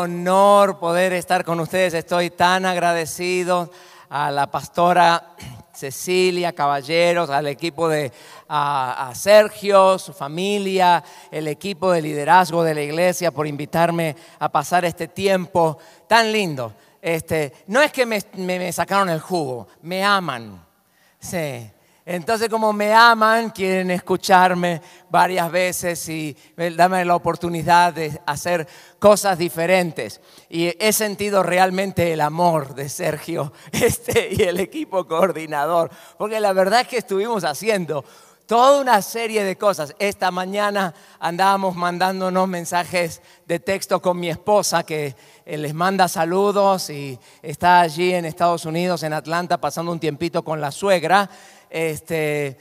honor poder estar con ustedes. Estoy tan agradecido a la pastora Cecilia Caballeros, al equipo de a, Sergio, su familia, el equipo de liderazgo de la iglesia por invitarme a pasar este tiempo tan lindo. Este, no es que me, me sacaron el jugo, me aman. Sí. Entonces, como me aman, quieren escucharme varias veces y darme la oportunidad de hacer cosas diferentes. Y he sentido realmente el amor de Sergio este, y el equipo coordinador, porque la verdad es que estuvimos haciendo toda una serie de cosas. Esta mañana andábamos mandándonos mensajes de texto con mi esposa que eh, les manda saludos y está allí en Estados Unidos, en Atlanta, pasando un tiempito con la suegra este,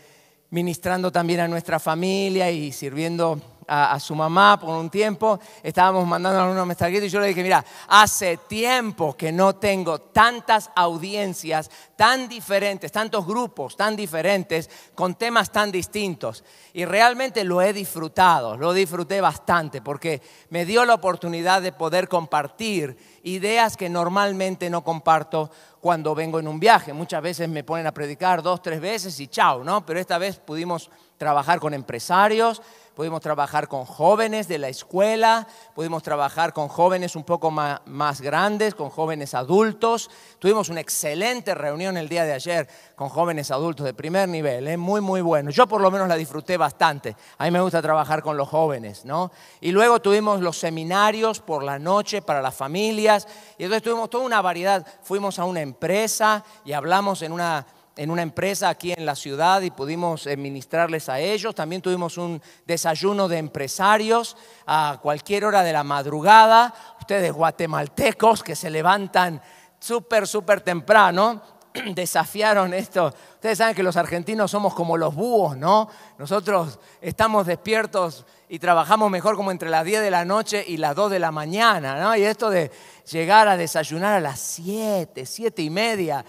ministrando también a nuestra familia y sirviendo a, su mamá por un tiempo, estábamos mandando algunos mensajitos y yo le dije, mira, hace tiempo que no tengo tantas audiencias tan diferentes, tantos grupos tan diferentes, con temas tan distintos. Y realmente lo he disfrutado, lo disfruté bastante, porque me dio la oportunidad de poder compartir ideas que normalmente no comparto cuando vengo en un viaje. Muchas veces me ponen a predicar dos, tres veces y chao, ¿no? Pero esta vez pudimos trabajar con empresarios, pudimos trabajar con jóvenes de la escuela, pudimos trabajar con jóvenes un poco más, grandes, con jóvenes adultos. Tuvimos una excelente reunión el día de ayer con jóvenes adultos de primer nivel, es ¿eh? muy, muy bueno. Yo por lo menos la disfruté bastante. A mí me gusta trabajar con los jóvenes, ¿no? Y luego tuvimos los seminarios por la noche para las familias. Y entonces tuvimos toda una variedad. Fuimos a una empresa y hablamos en una en una empresa aquí en la ciudad y pudimos eh, ministrarles a ellos. También tuvimos un desayuno de empresarios a cualquier hora de la madrugada. Ustedes guatemaltecos que se levantan súper, súper temprano, desafiaron esto. Ustedes saben que los argentinos somos como los búhos, ¿no? Nosotros estamos despiertos y trabajamos mejor como entre las 10 de la noche y las 2 de la mañana, ¿no? Y esto de llegar a desayunar a las 7, 7 y media,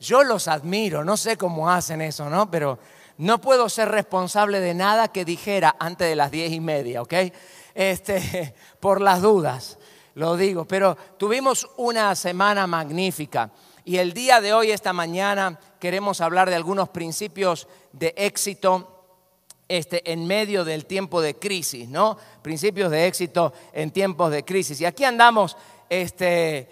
yo los admiro, no sé cómo hacen eso, ¿no? Pero no puedo ser responsable de nada que dijera antes de las diez y media, ¿ok? Este, por las dudas, lo digo. Pero tuvimos una semana magnífica y el día de hoy, esta mañana, queremos hablar de algunos principios de éxito. Este, en medio del tiempo de crisis, ¿no? Principios de éxito en tiempos de crisis. Y aquí andamos este,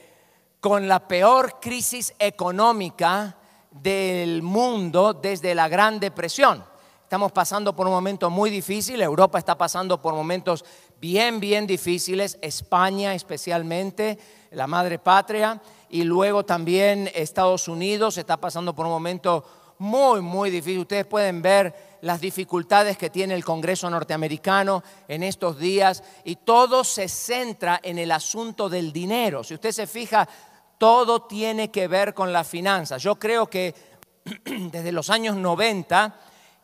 con la peor crisis económica del mundo desde la Gran Depresión. Estamos pasando por un momento muy difícil, Europa está pasando por momentos bien, bien difíciles, España especialmente, la madre patria, y luego también Estados Unidos está pasando por un momento muy, muy difícil. Ustedes pueden ver las dificultades que tiene el Congreso norteamericano en estos días y todo se centra en el asunto del dinero. Si usted se fija, todo tiene que ver con las finanzas. Yo creo que desde los años 90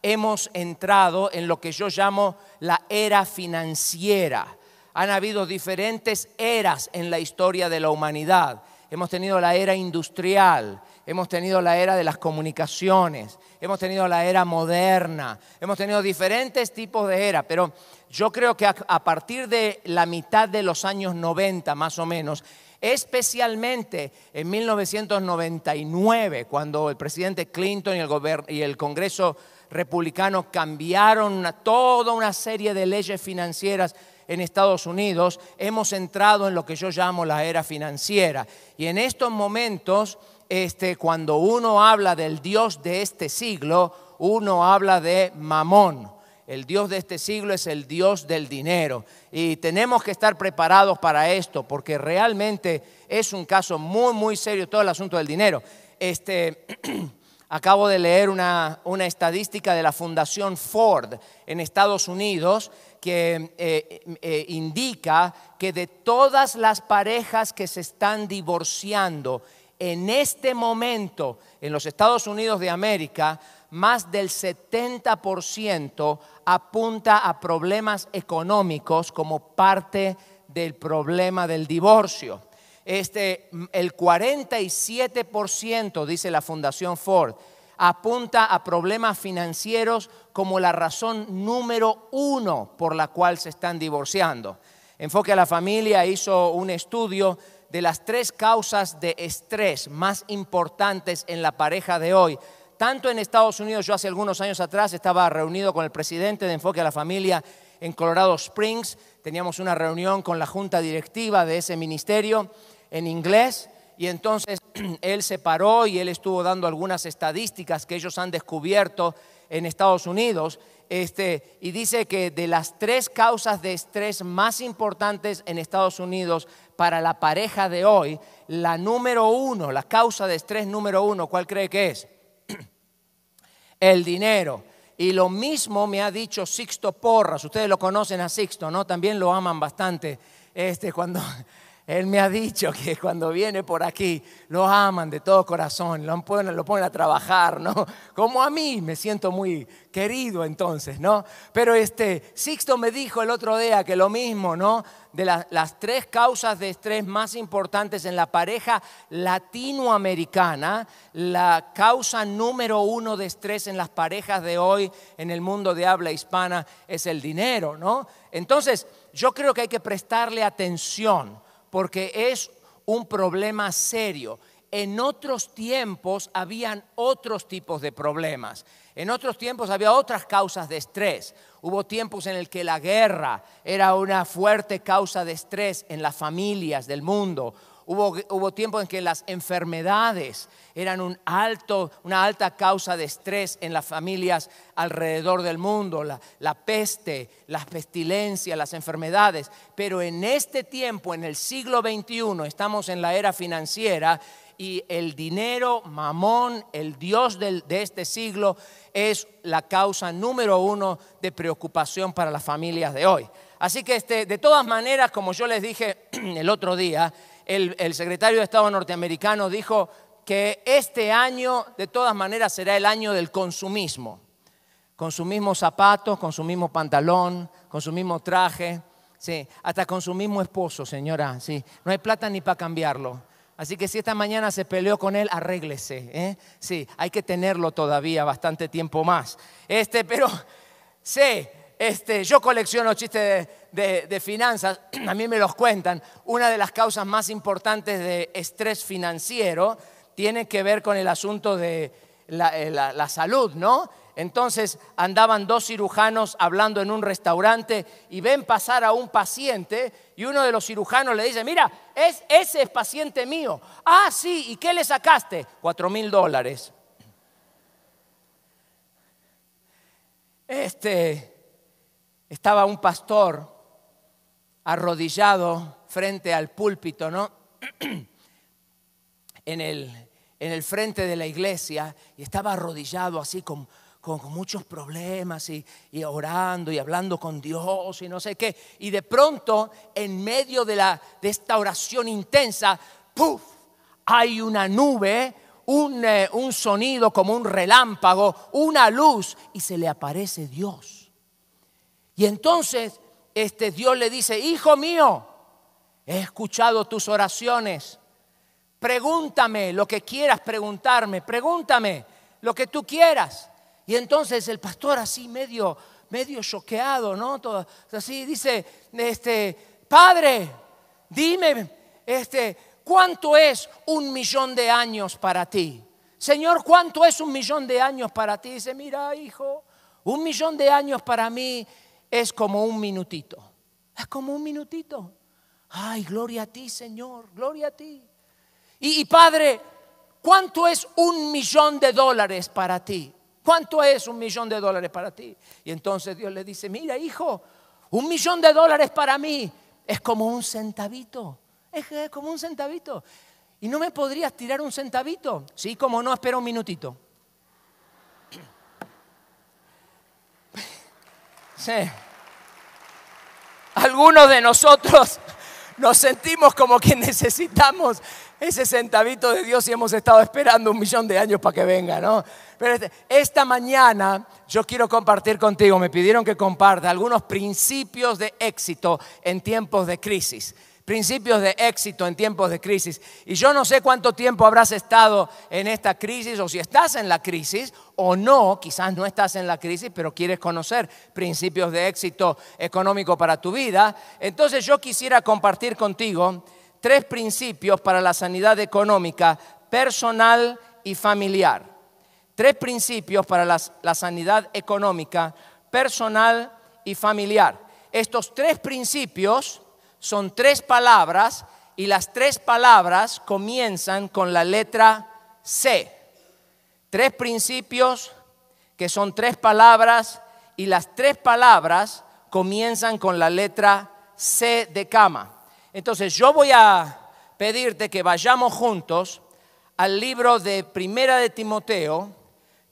hemos entrado en lo que yo llamo la era financiera. Han habido diferentes eras en la historia de la humanidad. Hemos tenido la era industrial, hemos tenido la era de las comunicaciones, hemos tenido la era moderna, hemos tenido diferentes tipos de era, pero yo creo que a partir de la mitad de los años 90 más o menos, especialmente en 1999, cuando el presidente Clinton y el, Congreso republicano cambiaron toda una serie de leyes financieras en Estados Unidos, hemos entrado en lo que yo llamo la era financiera. Y en estos momentos, este, cuando uno habla del Dios de este siglo, uno habla de Mamón el Dios de este siglo es el Dios del dinero. Y tenemos que estar preparados para esto, porque realmente es un caso muy, muy serio todo el asunto del dinero. Este, acabo de leer una, una estadística de la Fundación Ford en Estados Unidos que eh, eh, eh, indica que de todas las parejas que se están divorciando en este momento en los Estados Unidos de América, más del 70% apunta a problemas económicos como parte del problema del divorcio. Este, mm, el 47%, dice la Fundación Ford, apunta a problemas financieros como la razón número uno por la cual se están divorciando. Enfoque a la Familia hizo un estudio de las tres causas de estrés más importantes en la pareja de hoy tanto en Estados Unidos, yo hace algunos años atrás estaba reunido con el presidente de Enfoque a la Familia en Colorado Springs, teníamos una reunión con la junta directiva de ese ministerio en inglés y entonces él se paró y él estuvo dando algunas estadísticas que ellos han descubierto en Estados Unidos este, y dice que de las tres causas de estrés más importantes en Estados Unidos para la pareja de hoy, la número uno, la causa de estrés número uno, ¿cuál cree que es? el dinero. Y lo mismo me ha dicho Sixto Porras. Ustedes lo conocen a Sixto, ¿no? También lo aman bastante. Este, cuando él me ha dicho que cuando viene por aquí lo aman de todo corazón, lo ponen, lo ponen a trabajar, ¿no? Como a mí me siento muy querido entonces, ¿no? Pero este, Sixto me dijo el otro día que lo mismo, ¿no? De las tres causas de estrés más importantes en la pareja latinoamericana, la causa número uno de estrés en las parejas de hoy en el mundo de habla hispana es el dinero, ¿no? Entonces, yo creo que hay que prestarle atención porque es un problema serio. En otros tiempos habían otros tipos de problemas. En otros tiempos había otras causas de estrés. Hubo tiempos en el que la guerra era una fuerte causa de estrés en las familias del mundo. Hubo, hubo tiempos en que las enfermedades eran un alto, una alta causa de estrés en las familias alrededor del mundo, la, peste, las pestilencias, las enfermedades. Pero en este tiempo, en el siglo XXI, estamos en la era financiera y el dinero, mamón, el dios de este siglo, es la causa número uno de preocupación para las familias de hoy. Así que este, de todas maneras, como yo les dije el otro día, el, secretario de Estado norteamericano dijo que este año de todas maneras será el año del consumismo. Consumimos zapatos, consumimos pantalón, consumimos traje, sí, hasta mismo esposo, señora, sí. No hay plata ni para cambiarlo. Así que si esta mañana se peleó con él, arréglese. ¿eh? Sí, hay que tenerlo todavía bastante tiempo más. Este, pero sí, este, yo colecciono chistes de, de, finanzas, a mí me los cuentan, una de las causas más importantes de estrés financiero tiene que ver con el asunto de eh, la, salud, ¿no? Entonces andaban dos cirujanos hablando en un restaurante y ven pasar a un paciente y uno de los cirujanos le dice, mira, es, ese es paciente mío. Ah, sí, ¿y qué le sacaste? Cuatro mil dólares. Este, estaba un pastor arrodillado frente al púlpito, ¿no? en, el, en el frente de la iglesia y estaba arrodillado así con, muchos problemas y, orando y hablando con Dios y no sé qué. Y de pronto, en medio de, la, de esta oración intensa, ¡puf! Hay una nube, un, eh, un sonido como un relámpago, una luz y se le aparece Dios. Y entonces este, Dios le dice, hijo mío, he escuchado tus oraciones, pregúntame lo que quieras preguntarme, pregúntame lo que tú quieras. Y entonces el pastor así medio, medio choqueado, ¿no? así dice, este, padre, dime, este, ¿cuánto es un millón de años para ti? Señor, ¿cuánto es un millón de años para ti? Dice, mira, hijo, un millón de años para mí es como un minutito. Es como un minutito. Ay, gloria a ti, Señor, gloria a ti. Y, Padre, ¿cuánto es un millón de dólares para ti? ¿Cuánto es un millón de dólares para ti? Y entonces Dios le dice, mira, hijo, un millón de dólares para mí es como un centavito. Es, es como un centavito. ¿Y no me podrías tirar un centavito? Sí, como no, espera un minutito. Sí. Algunos de nosotros nos sentimos como que necesitamos ese centavito de Dios y hemos estado esperando un millón de años para que venga, ¿no? Pero este, esta mañana yo quiero compartir contigo, me pidieron que comparta algunos principios de éxito en tiempos de crisis principios de éxito en tiempos de crisis. Y yo no sé cuánto tiempo habrás estado en esta crisis o si estás en la crisis o no, quizás no estás en la crisis, pero quieres conocer principios de éxito económico para tu vida. Entonces yo quisiera compartir contigo tres principios para la sanidad económica personal y familiar. Tres principios para la, sanidad económica personal y familiar. Estos tres principios son tres palabras y las tres palabras comienzan con la letra C. Tres principios que son tres palabras y las tres palabras comienzan con la letra C de cama. Entonces yo voy a pedirte que vayamos juntos al libro de Primera de Timoteo,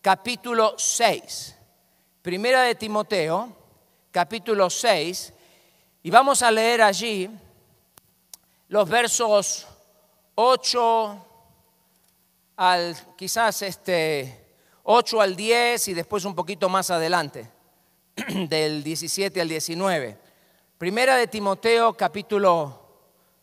capítulo 6. Primera de Timoteo, capítulo 6 y vamos a leer allí los versos 8 al quizás este 8 al 10 y después un poquito más adelante del 17 al 19. Primera de Timoteo capítulo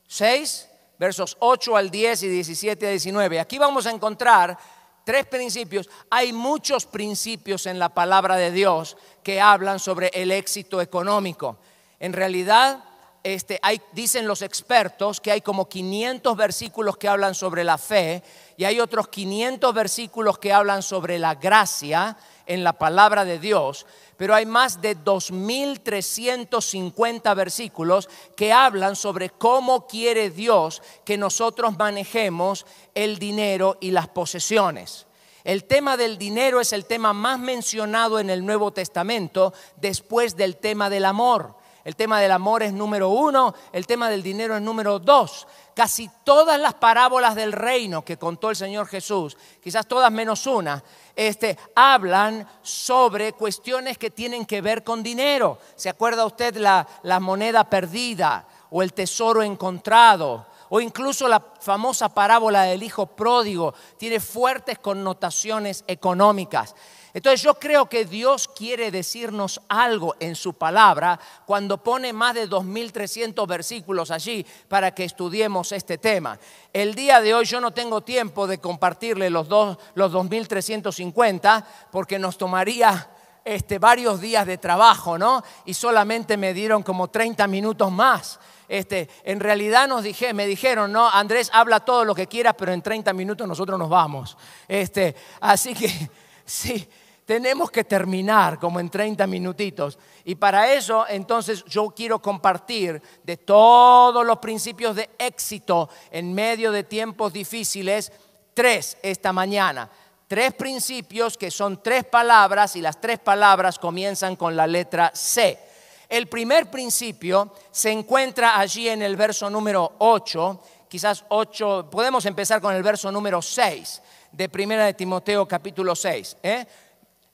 6, versos 8 al 10 y 17 al 19. Aquí vamos a encontrar tres principios. Hay muchos principios en la palabra de Dios que hablan sobre el éxito económico. En realidad, este, dicen los expertos que hay como 500 versículos que hablan sobre la fe y hay otros 500 versículos que hablan sobre la gracia en la palabra de Dios, pero hay más de 2.350 versículos que hablan sobre cómo quiere Dios que nosotros manejemos el dinero y las posesiones. El tema del dinero es el tema más mencionado en el Nuevo Testamento después del tema del amor. El tema del amor es número uno, el tema del dinero es número dos. Casi todas las parábolas del reino que contó el Señor Jesús, quizás todas menos una, este, hablan sobre cuestiones que tienen que ver con dinero. ¿Se acuerda usted la, la moneda perdida o el tesoro encontrado? o incluso la famosa parábola del hijo pródigo tiene fuertes connotaciones económicas. Entonces yo creo que Dios quiere decirnos algo en su palabra cuando pone más de 2.300 versículos allí para que estudiemos este tema. El día de hoy yo no tengo tiempo de compartirle los, los 2.350 porque nos tomaría este, varios días de trabajo, ¿no? Y solamente me dieron como 30 minutos más. Este, en realidad nos dije, me dijeron, no, Andrés, habla todo lo que quieras, pero en 30 minutos nosotros nos vamos. Este, así que, sí, tenemos que terminar como en 30 minutitos. Y para eso, entonces, yo quiero compartir de todos los principios de éxito en medio de tiempos difíciles, tres esta mañana. Tres principios que son tres palabras y las tres palabras comienzan con la letra C. El primer principio se encuentra allí en el verso número 8, quizás 8, podemos empezar con el verso número 6 de Primera de Timoteo capítulo 6. ¿eh?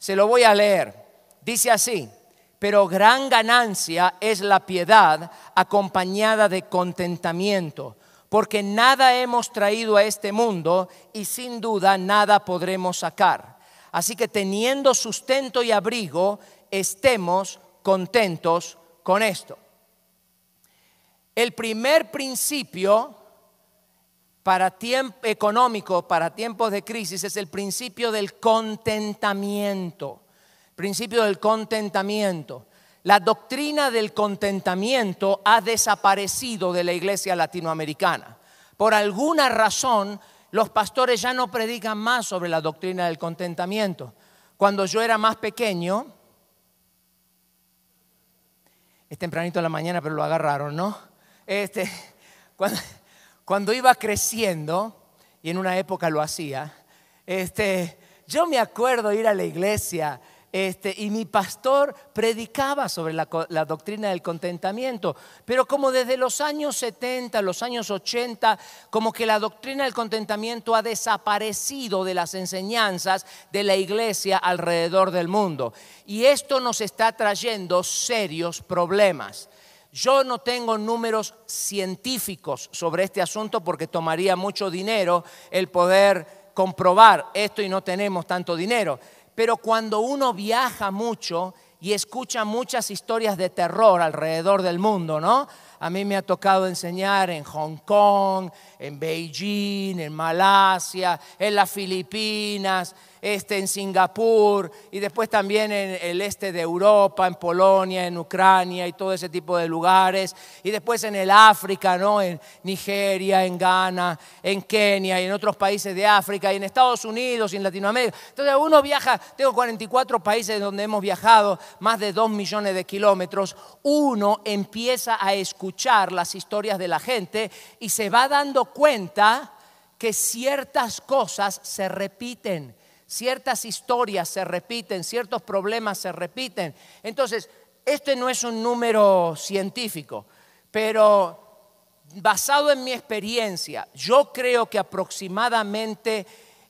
Se lo voy a leer. Dice así, pero gran ganancia es la piedad acompañada de contentamiento, porque nada hemos traído a este mundo y sin duda nada podremos sacar. Así que teniendo sustento y abrigo, estemos contentos con esto. El primer principio para tiempo económico, para tiempos de crisis, es el principio del contentamiento. Principio del contentamiento. La doctrina del contentamiento ha desaparecido de la iglesia latinoamericana. Por alguna razón, los pastores ya no predican más sobre la doctrina del contentamiento. Cuando yo era más pequeño, es tempranito en la mañana, pero lo agarraron, ¿no? Este, cuando, cuando iba creciendo, y en una época lo hacía, este, yo me acuerdo ir a la iglesia este, y mi pastor predicaba sobre la, la, doctrina del contentamiento, pero como desde los años 70, los años 80, como que la doctrina del contentamiento ha desaparecido de las enseñanzas de la iglesia alrededor del mundo. Y esto nos está trayendo serios problemas. Yo no tengo números científicos sobre este asunto porque tomaría mucho dinero el poder comprobar esto y no tenemos tanto dinero. Pero cuando uno viaja mucho y escucha muchas historias de terror alrededor del mundo, ¿no? A mí me ha tocado enseñar en Hong Kong, en Beijing, en Malasia, en las Filipinas, este, en Singapur y después también en el este de Europa, en Polonia, en Ucrania y todo ese tipo de lugares. Y después en el África, ¿no? En Nigeria, en Ghana, en Kenia y en otros países de África y en Estados Unidos y en Latinoamérica. Entonces uno viaja, tengo 44 países donde hemos viajado, más de 2 millones de kilómetros. Uno empieza a escuchar las historias de la gente y se va dando cuenta que ciertas cosas se repiten, ciertas historias se repiten, ciertos problemas se repiten. Entonces, este no es un número científico, pero basado en mi experiencia, yo creo que aproximadamente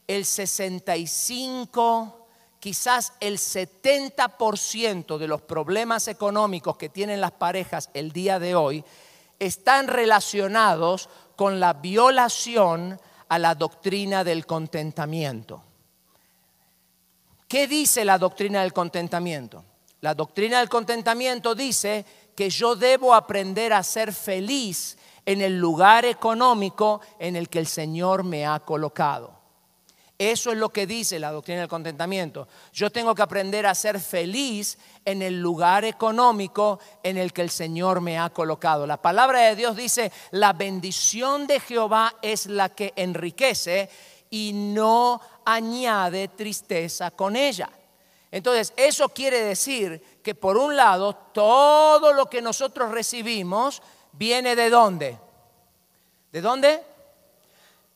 el 65, quizás el 70% de los problemas económicos que tienen las parejas el día de hoy están relacionados con la violación a la doctrina del contentamiento. ¿Qué dice la doctrina del contentamiento? La doctrina del contentamiento dice que yo debo aprender a ser feliz en el lugar económico en el que el Señor me ha colocado. Eso es lo que dice la doctrina del contentamiento. Yo tengo que aprender a ser feliz en el lugar económico en el que el Señor me ha colocado. La palabra de Dios dice, la bendición de Jehová es la que enriquece y no añade tristeza con ella. Entonces, eso quiere decir que por un lado, todo lo que nosotros recibimos viene de dónde? ¿De dónde?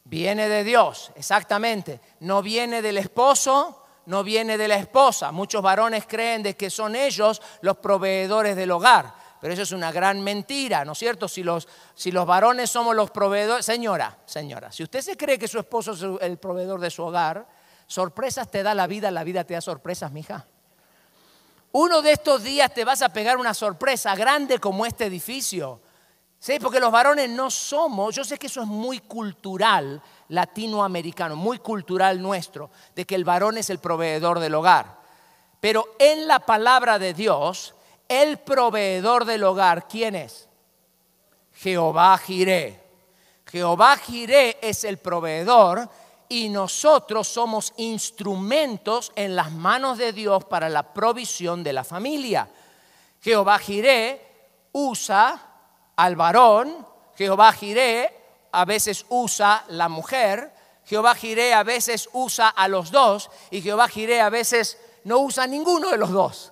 Viene de Dios, exactamente. No viene del esposo, no viene de la esposa. Muchos varones creen de que son ellos los proveedores del hogar pero eso es una gran mentira, ¿no es cierto? Si los, si los varones somos los proveedores, señora, señora, si usted se cree que su esposo es el proveedor de su hogar, sorpresas te da la vida, la vida te da sorpresas, mija. Uno de estos días te vas a pegar una sorpresa grande como este edificio. Sí, porque los varones no somos, yo sé que eso es muy cultural latinoamericano, muy cultural nuestro, de que el varón es el proveedor del hogar. Pero en la palabra de Dios el proveedor del hogar, ¿quién es? Jehová Jiré. Jehová Jiré es el proveedor y nosotros somos instrumentos en las manos de Dios para la provisión de la familia. Jehová Jiré usa al varón, Jehová Jiré a veces usa la mujer, Jehová Jiré a veces usa a los dos y Jehová Jiré a veces no usa ninguno de los dos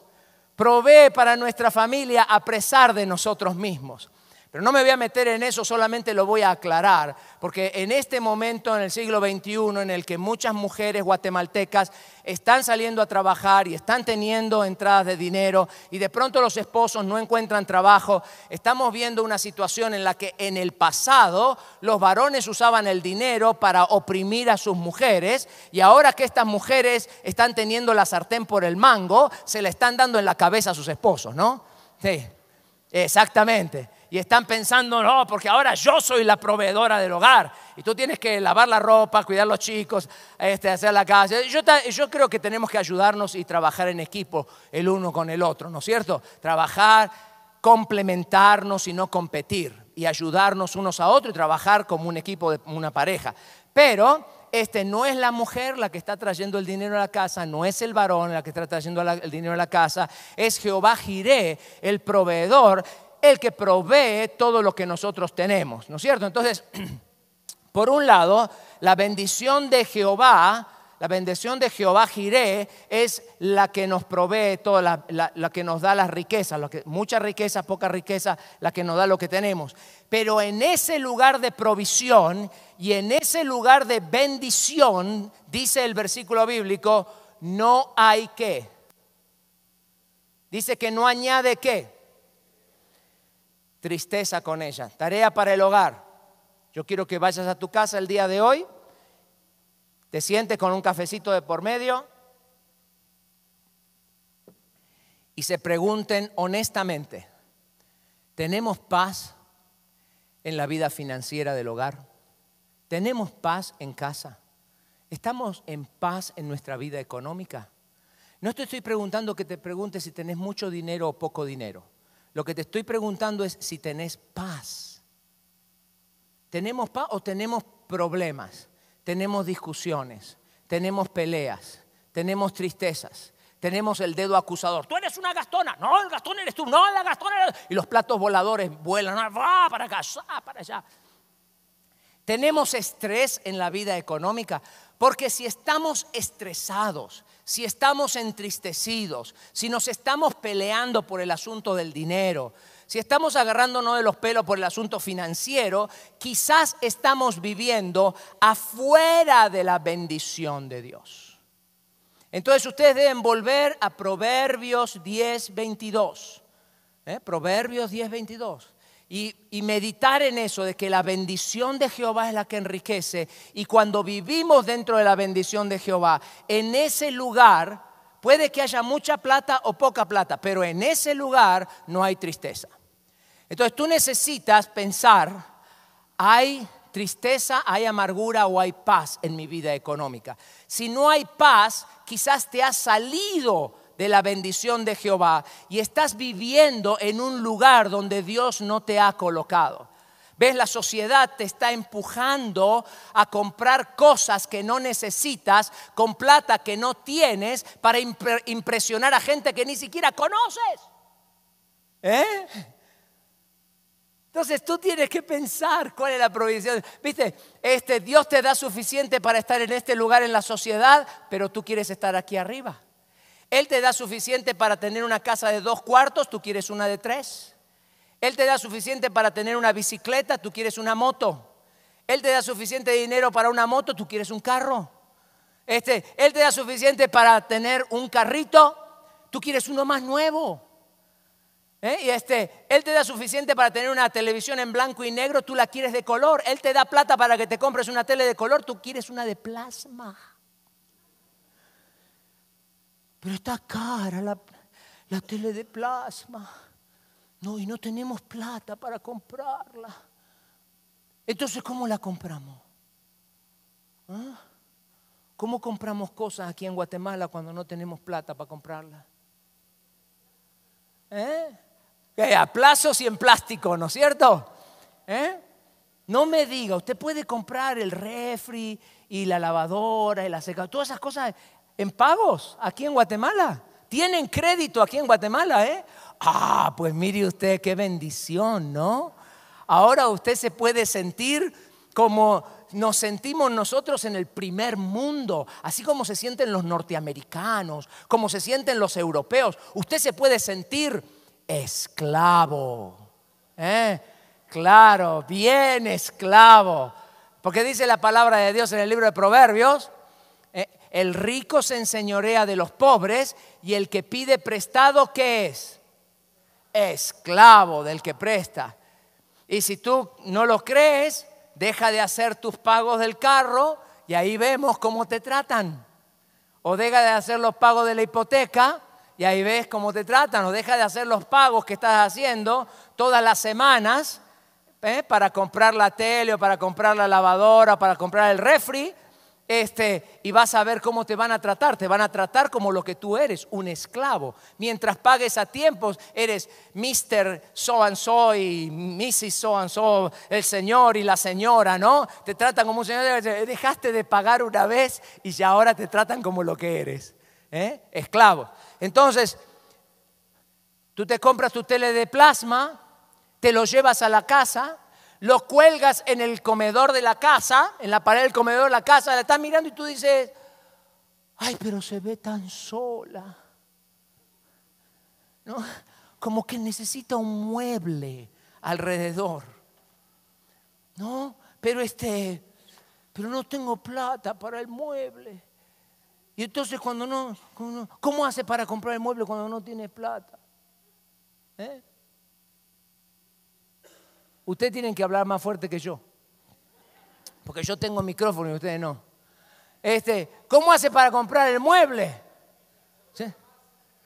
provee para nuestra familia a pesar de nosotros mismos. Pero no me voy a meter en eso, solamente lo voy a aclarar, porque en este momento, en el siglo XXI, en el que muchas mujeres guatemaltecas están saliendo a trabajar y están teniendo entradas de dinero y de pronto los esposos no encuentran trabajo, estamos viendo una situación en la que en el pasado los varones usaban el dinero para oprimir a sus mujeres y ahora que estas mujeres están teniendo la sartén por el mango, se le están dando en la cabeza a sus esposos, ¿no? Sí, exactamente y están pensando, no, porque ahora yo soy la proveedora del hogar y tú tienes que lavar la ropa, cuidar a los chicos, este, hacer la casa. Yo, yo creo que tenemos que ayudarnos y trabajar en equipo el uno con el otro, ¿no es cierto? Trabajar, complementarnos y no competir y ayudarnos unos a otros y trabajar como un equipo, de, una pareja. Pero este no es la mujer la que está trayendo el dinero a la casa, no es el varón la que está trayendo el dinero a la casa, es Jehová Jiré, el proveedor, el que provee todo lo que nosotros tenemos, ¿no es cierto? Entonces, por un lado, la bendición de Jehová, la bendición de Jehová Jireh es la que nos provee todo, la, que nos da las riquezas, la que, mucha riqueza, poca riqueza, la que nos da lo que tenemos. Pero en ese lugar de provisión y en ese lugar de bendición, dice el versículo bíblico, no hay qué. Dice que no añade qué tristeza con ella. Tarea para el hogar. Yo quiero que vayas a tu casa el día de hoy, te sientes con un cafecito de por medio y se pregunten honestamente, ¿tenemos paz en la vida financiera del hogar? ¿Tenemos paz en casa? ¿Estamos en paz en nuestra vida económica? No te estoy preguntando que te preguntes si tenés mucho dinero o poco dinero. Lo que te estoy preguntando es si tenés paz. ¿Tenemos paz o tenemos problemas? Tenemos discusiones, tenemos peleas, tenemos tristezas, tenemos el dedo acusador. Tú eres una gastona, no, el gastón eres tú, no, la gastona eres... Y los platos voladores vuelan, ah, para acá, para allá. Tenemos estrés en la vida económica, porque si estamos estresados, si estamos entristecidos, si nos estamos peleando por el asunto del dinero, si estamos agarrándonos de los pelos por el asunto financiero, quizás estamos viviendo afuera de la bendición de Dios. Entonces ustedes deben volver a Proverbios 10, 22. ¿eh? Proverbios 10.22. 22. Y, meditar en eso, de que la bendición de Jehová es la que enriquece. Y cuando vivimos dentro de la bendición de Jehová, en ese lugar puede que haya mucha plata o poca plata, pero en ese lugar no hay tristeza. Entonces tú necesitas pensar, hay tristeza, hay amargura o hay paz en mi vida económica. Si no hay paz, quizás te has salido de la bendición de Jehová y estás viviendo en un lugar donde Dios no te ha colocado. ¿Ves? La sociedad te está empujando a comprar cosas que no necesitas, con plata que no tienes, para impresionar a gente que ni siquiera conoces. ¿Eh? Entonces tú tienes que pensar cuál es la provisión. Viste, este, Dios te da suficiente para estar en este lugar en la sociedad, pero tú quieres estar aquí arriba. Él te da suficiente para tener una casa de dos cuartos, tú quieres una de tres. Él te da suficiente para tener una bicicleta, tú quieres una moto. Él te da suficiente dinero para una moto, tú quieres un carro. Este, él te da suficiente para tener un carrito, tú quieres uno más nuevo. ¿Eh? Y este, él te da suficiente para tener una televisión en blanco y negro, tú la quieres de color. Él te da plata para que te compres una tele de color, tú quieres una de plasma pero está cara la, tele de plasma. No, y no tenemos plata para comprarla. Entonces, ¿cómo la compramos? ¿Ah? ¿Cómo compramos cosas aquí en Guatemala cuando no tenemos plata para comprarla? ¿Eh? a plazos y en plástico, ¿no es cierto? ¿Eh? No me diga, usted puede comprar el refri y la lavadora y la secadora, todas esas cosas en pagos aquí en Guatemala. Tienen crédito aquí en Guatemala, ¿eh? Ah, pues mire usted qué bendición, ¿no? Ahora usted se puede sentir como nos sentimos nosotros en el primer mundo, así como se sienten los norteamericanos, como se sienten los europeos. Usted se puede sentir esclavo. ¿eh? Claro, bien esclavo. Porque dice la palabra de Dios en el libro de Proverbios, el rico se enseñorea de los pobres y el que pide prestado, ¿qué es? Esclavo del que presta. Y si tú no lo crees, deja de hacer tus pagos del carro y ahí vemos cómo te tratan. O deja de hacer los pagos de la hipoteca y ahí ves cómo te tratan. O deja de hacer los pagos que estás haciendo todas las semanas ¿eh? para comprar la tele o para comprar la lavadora, para comprar el refri este, y vas a ver cómo te van a tratar. Te van a tratar como lo que tú eres, un esclavo. Mientras pagues a tiempos, eres Mr. So and so y Mrs. So and so, el señor y la señora, ¿no? Te tratan como un señor. Eh, dejaste de pagar una vez y ya ahora te tratan como lo que eres, ¿eh? esclavo. Entonces, tú te compras tu tele de plasma, te lo llevas a la casa lo cuelgas en el comedor de la casa, en la pared del comedor de la casa, la estás mirando y tú dices, ay, pero se ve tan sola. ¿No? Como que necesita un mueble alrededor. No, pero este, pero no tengo plata para el mueble. Y entonces cuando no, ¿cómo hace para comprar el mueble cuando no tiene plata? ¿Eh? Ustedes tienen que hablar más fuerte que yo. Porque yo tengo micrófono y ustedes no. Este, ¿cómo hace para comprar el mueble? ¿Sí?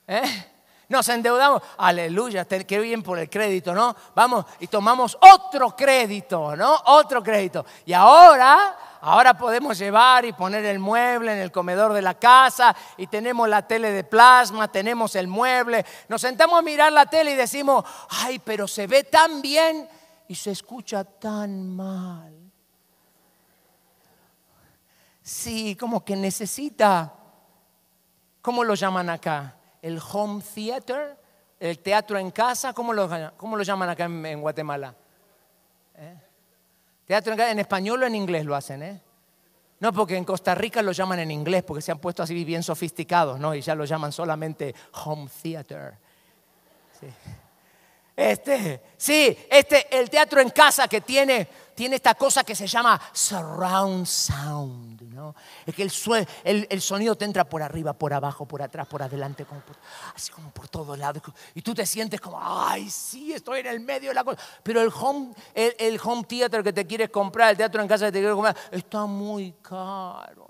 ¿Eh? Nos endeudamos. Aleluya, qué bien por el crédito, ¿no? Vamos y tomamos otro crédito, ¿no? Otro crédito. Y ahora, ahora podemos llevar y poner el mueble en el comedor de la casa y tenemos la tele de plasma, tenemos el mueble. Nos sentamos a mirar la tele y decimos, ay, pero se ve tan bien y se escucha tan mal. Sí, como que necesita, ¿cómo lo llaman acá? ¿El home theater? ¿El teatro en casa? ¿Cómo lo, llaman acá en, Guatemala? ¿Eh? Teatro en español o en inglés lo hacen, ¿eh? No, porque en Costa Rica lo llaman en inglés, porque se han puesto así bien sofisticados, ¿no? Y ya lo llaman solamente home theater. Sí. Este, sí, este, el teatro en casa que tiene, tiene esta cosa que se llama surround sound, ¿no? Es que el, el, sonido te entra por arriba, por abajo, por atrás, por adelante, así como por todos lados. Y tú te sientes como, ay, sí, estoy en el medio de la cosa. Pero el home, el, el home theater que te quieres comprar, el teatro en casa que te quieres comprar, está muy caro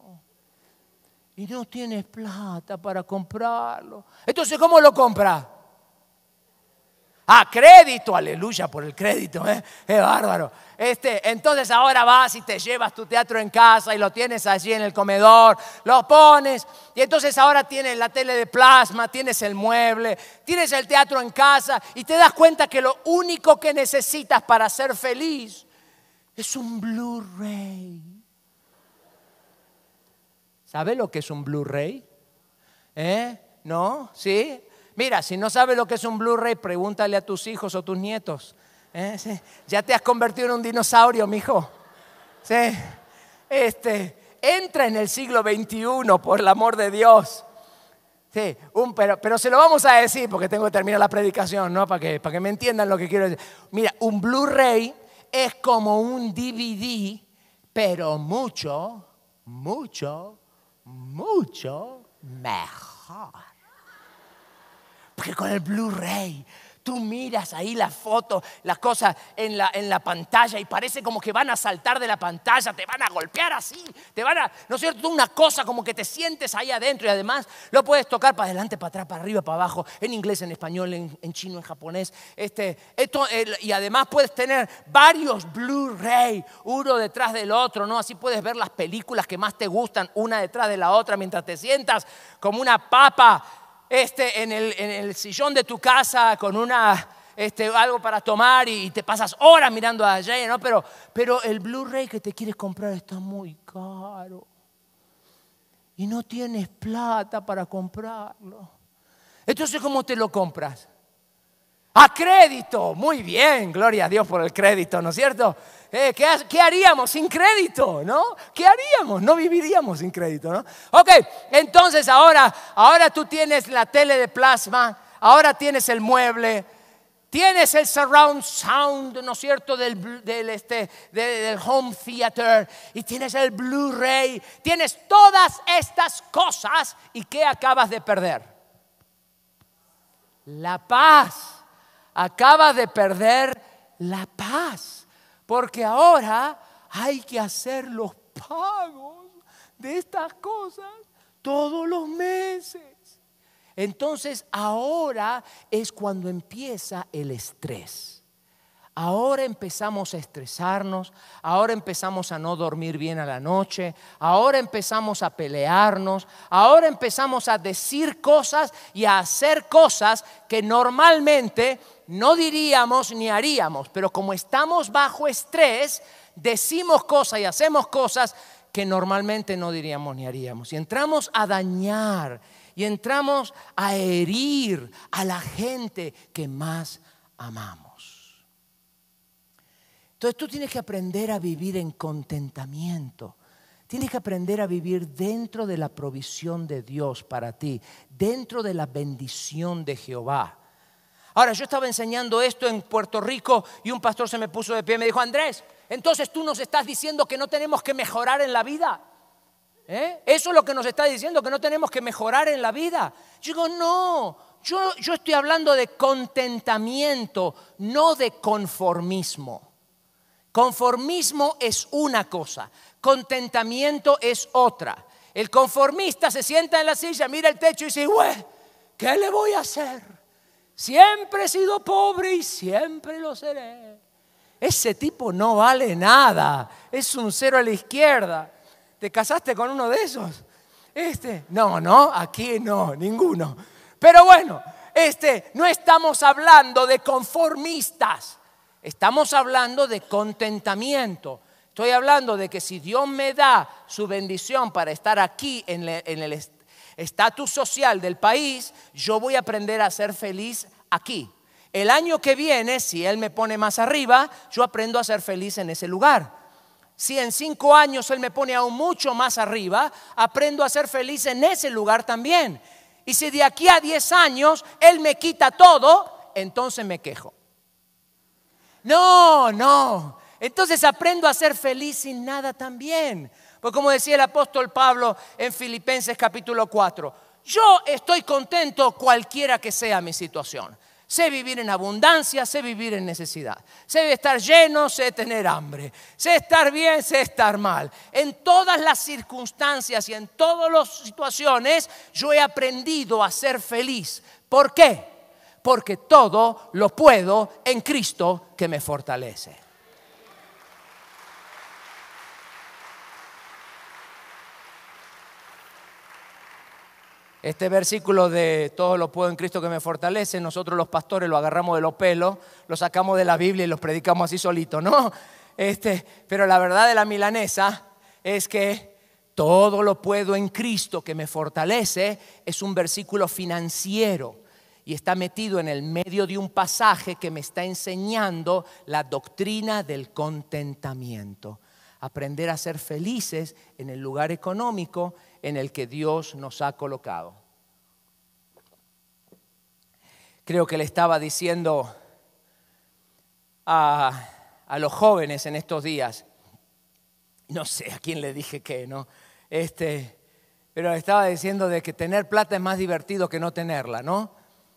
y no tienes plata para comprarlo. Entonces, ¿cómo lo compras? a crédito, aleluya por el crédito, ¿eh? es bárbaro. Este, entonces ahora vas y te llevas tu teatro en casa y lo tienes allí en el comedor, lo pones y entonces ahora tienes la tele de plasma, tienes el mueble, tienes el teatro en casa y te das cuenta que lo único que necesitas para ser feliz es un Blu-ray. ¿Sabe lo que es un Blu-ray? ¿Eh? ¿No? ¿Sí? Mira, si no sabes lo que es un Blu-ray, pregúntale a tus hijos o tus nietos. ¿Eh? Ya te has convertido en un dinosaurio, mijo. ¿Sí? Este, entra en el siglo XXI, por el amor de Dios. Sí, pero, pero, se lo vamos a decir porque tengo que terminar la predicación, ¿no? Para para que me entiendan lo que quiero decir. Mira, un Blu-ray es como un DVD, pero mucho, mucho, mucho mejor. Porque con el Blu-ray tú miras ahí la foto, las cosas en la, en la pantalla y parece como que van a saltar de la pantalla, te van a golpear así, te van a, ¿no es cierto? Una cosa como que te sientes ahí adentro y además lo puedes tocar para adelante, para atrás, para arriba, para abajo, en inglés, en español, en, chino, en japonés. Este, esto, y además puedes tener varios Blu-ray, uno detrás del otro, ¿no? Así puedes ver las películas que más te gustan una detrás de la otra mientras te sientas como una papa este, en, el, sillón de tu casa con una, este, algo para tomar y, te pasas horas mirando allá, ¿no? Pero, pero el Blu-ray que te quieres comprar está muy caro. Y no tienes plata para comprarlo. Entonces, ¿cómo te lo compras? A crédito. Muy bien, gloria a Dios por el crédito, ¿no es cierto? Eh, ¿qué, haríamos sin crédito? ¿No? ¿Qué haríamos? No viviríamos sin crédito, ¿no? Ok, entonces ahora, ahora tú tienes la tele de plasma, ahora tienes el mueble, tienes el surround sound, ¿no es cierto?, del, del, este, del home theater, y tienes el Blu-ray, tienes todas estas cosas, ¿y qué acabas de perder? La paz. Acabas de perder la paz. Porque ahora hay que hacer los pagos de estas cosas todos los meses. Entonces ahora es cuando empieza el estrés. Ahora empezamos a estresarnos, ahora empezamos a no dormir bien a la noche, ahora empezamos a pelearnos, ahora empezamos a decir cosas y a hacer cosas que normalmente no diríamos ni haríamos, pero como estamos bajo estrés, decimos cosas y hacemos cosas que normalmente no diríamos ni haríamos. Y entramos a dañar y entramos a herir a la gente que más amamos. Entonces tú tienes que aprender a vivir en contentamiento. Tienes que aprender a vivir dentro de la provisión de Dios para ti, dentro de la bendición de Jehová. Ahora, yo estaba enseñando esto en Puerto Rico y un pastor se me puso de pie y me dijo, Andrés, entonces tú nos estás diciendo que no tenemos que mejorar en la vida. ¿Eh? Eso es lo que nos está diciendo, que no tenemos que mejorar en la vida. Yo digo, no, yo, yo estoy hablando de contentamiento, no de conformismo. Conformismo es una cosa, contentamiento es otra. El conformista se sienta en la silla, mira el techo y dice, güey, ¿qué le voy a hacer? Siempre he sido pobre y siempre lo seré. Ese tipo no vale nada. Es un cero a la izquierda. ¿Te casaste con uno de esos? Este, no, no, aquí no, ninguno. Pero bueno, este, no estamos hablando de conformistas. Estamos hablando de contentamiento. Estoy hablando de que si Dios me da su bendición para estar aquí en, el, en estatus social del país, yo voy a aprender a ser feliz aquí. El año que viene, si Él me pone más arriba, yo aprendo a ser feliz en ese lugar. Si en cinco años Él me pone aún mucho más arriba, aprendo a ser feliz en ese lugar también. Y si de aquí a diez años Él me quita todo, entonces me quejo. No, no. Entonces aprendo a ser feliz sin nada también. Pues como decía el apóstol Pablo en Filipenses capítulo 4, yo estoy contento cualquiera que sea mi situación. Sé vivir en abundancia, sé vivir en necesidad. Sé estar lleno, sé tener hambre. Sé estar bien, sé estar mal. En todas las circunstancias y en todas las situaciones yo he aprendido a ser feliz. ¿Por qué? Porque todo lo puedo en Cristo que me fortalece. Este versículo de todo lo puedo en Cristo que me fortalece, nosotros los pastores lo agarramos de los pelos, lo sacamos de la Biblia y los predicamos así solito, ¿no? Este, pero la verdad de la milanesa es que todo lo puedo en Cristo que me fortalece es un versículo financiero y está metido en el medio de un pasaje que me está enseñando la doctrina del contentamiento. Aprender a ser felices en el lugar económico en el que Dios nos ha colocado. Creo que le estaba diciendo a, los jóvenes en estos días, no sé a quién le dije que, ¿no? Este, pero le estaba diciendo de que tener plata es más divertido que no tenerla, ¿no?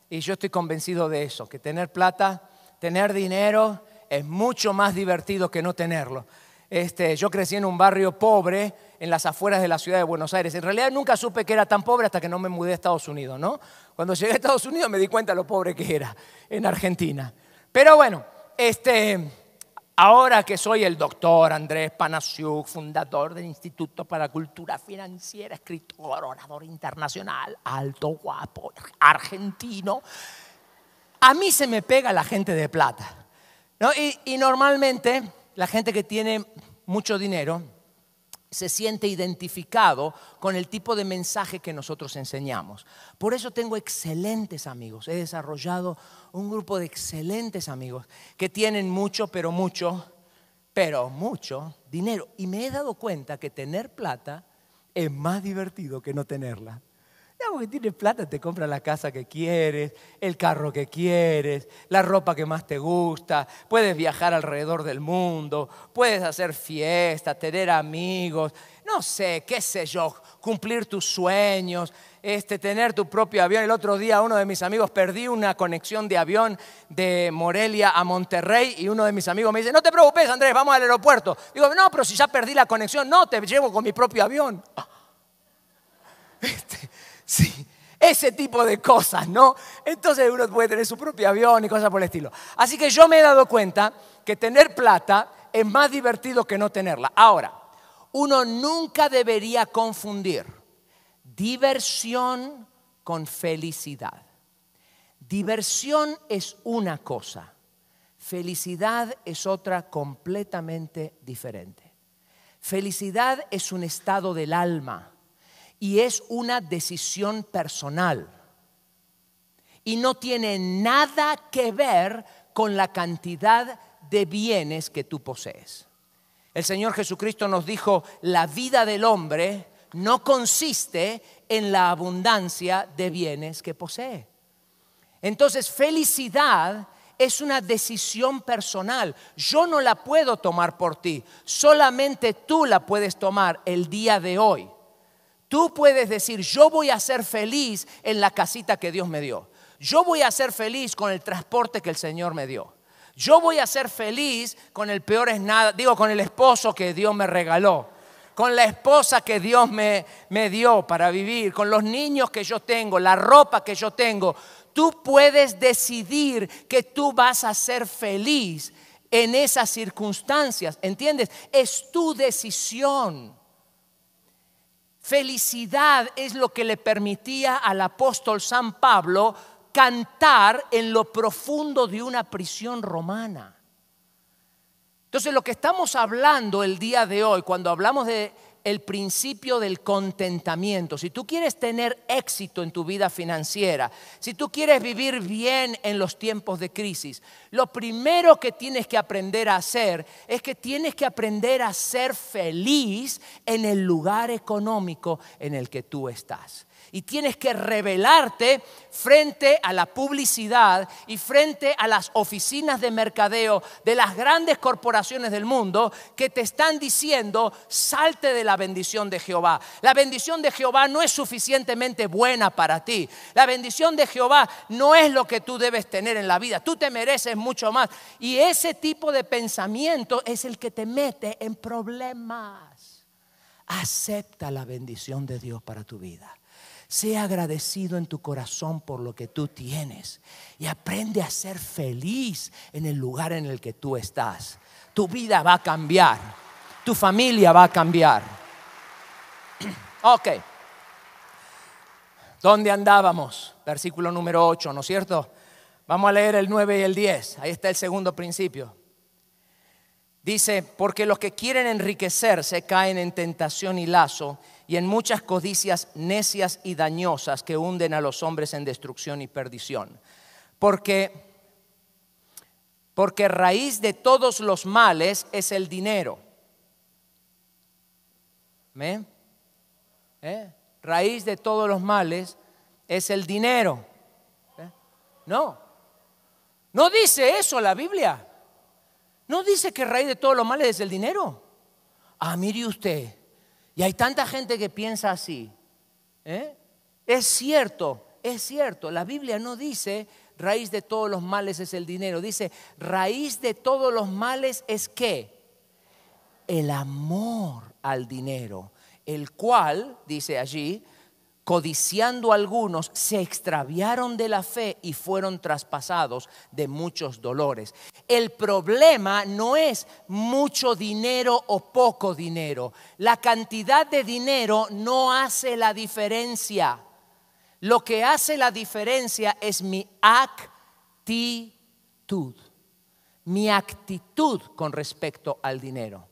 Y yo estoy convencido de eso, que tener plata, tener dinero es mucho más divertido que no tenerlo. Este, yo crecí en un barrio pobre en las afueras de la ciudad de Buenos Aires. En realidad nunca supe que era tan pobre hasta que no me mudé a Estados Unidos, ¿no? Cuando llegué a Estados Unidos me di cuenta lo pobre que era en Argentina. Pero bueno, este, ahora que soy el doctor Andrés Panasiuk, fundador del Instituto para Cultura Financiera, escritor, orador internacional, alto, guapo, argentino, a mí se me pega la gente de plata. ¿no? y normalmente la gente que tiene mucho dinero se siente identificado con el tipo de mensaje que nosotros enseñamos. Por eso tengo excelentes amigos. He desarrollado un grupo de excelentes amigos que tienen mucho, pero mucho, pero mucho dinero. Y me he dado cuenta que tener plata es más divertido que no tenerla. Ya, que tienes plata, te compra la casa que quieres, el carro que quieres, la ropa que más te gusta, puedes viajar alrededor del mundo, puedes hacer fiestas, tener amigos, no sé, qué sé yo, cumplir tus sueños, este, tener tu propio avión. El otro día uno de mis amigos perdí una conexión de avión de Morelia a Monterrey y uno de mis amigos me dice, no te preocupes Andrés, vamos al aeropuerto. Digo, no, pero si ya perdí la conexión, no, te llevo con mi propio avión. Este, Sí, ese tipo de cosas, ¿no? Entonces uno puede tener su propio avión y cosas por el estilo. Así que yo me he dado cuenta que tener plata es más divertido que no tenerla. Ahora, uno nunca debería confundir diversión con felicidad. Diversión es una cosa, felicidad es otra completamente diferente. Felicidad es un estado del alma y es una decisión personal. Y no tiene nada que ver con la cantidad de bienes que tú posees. El Señor Jesucristo nos dijo, la vida del hombre no consiste en la abundancia de bienes que posee. Entonces, felicidad es una decisión personal. Yo no la puedo tomar por ti, solamente tú la puedes tomar el día de hoy. Tú puedes decir, yo voy a ser feliz en la casita que Dios me dio. Yo voy a ser feliz con el transporte que el Señor me dio. Yo voy a ser feliz con el peor es nada, digo, con el esposo que Dios me regaló, con la esposa que Dios me, me dio para vivir, con los niños que yo tengo, la ropa que yo tengo. Tú puedes decidir que tú vas a ser feliz en esas circunstancias, ¿entiendes? Es tu decisión. Felicidad es lo que le permitía al apóstol San Pablo cantar en lo profundo de una prisión romana. Entonces lo que estamos hablando el día de hoy, cuando hablamos de el principio del contentamiento. Si tú quieres tener éxito en tu vida financiera, si tú quieres vivir bien en los tiempos de crisis, lo primero que tienes que aprender a hacer es que tienes que aprender a ser feliz en el lugar económico en el que tú estás y tienes que revelarte frente a la publicidad y frente a las oficinas de mercadeo de las grandes corporaciones del mundo que te están diciendo, salte de la bendición de Jehová. La bendición de Jehová no es suficientemente buena para ti. La bendición de Jehová no es lo que tú debes tener en la vida. Tú te mereces mucho más. Y ese tipo de pensamiento es el que te mete en problemas. Acepta la bendición de Dios para tu vida. Sea agradecido en tu corazón por lo que tú tienes y aprende a ser feliz en el lugar en el que tú estás. Tu vida va a cambiar, tu familia va a cambiar. Ok. ¿Dónde andábamos? Versículo número 8, ¿no es cierto? Vamos a leer el 9 y el 10. Ahí está el segundo principio. Dice, porque los que quieren enriquecerse caen en tentación y lazo y en muchas codicias necias y dañosas que hunden a los hombres en destrucción y perdición. Porque porque raíz de todos los males es el dinero. ¿Eh? Raíz de todos los males es el dinero. ¿Eh? No, no dice eso la Biblia. No dice que raíz de todos los males es el dinero. Ah, mire usted. Y hay tanta gente que piensa así. ¿eh? Es cierto, es cierto. La Biblia no dice raíz de todos los males es el dinero. Dice raíz de todos los males es qué? El amor al dinero, el cual, dice allí, codiciando algunos, se extraviaron de la fe y fueron traspasados de muchos dolores. El problema no es mucho dinero o poco dinero. La cantidad de dinero no hace la diferencia. Lo que hace la diferencia es mi actitud, mi actitud con respecto al dinero.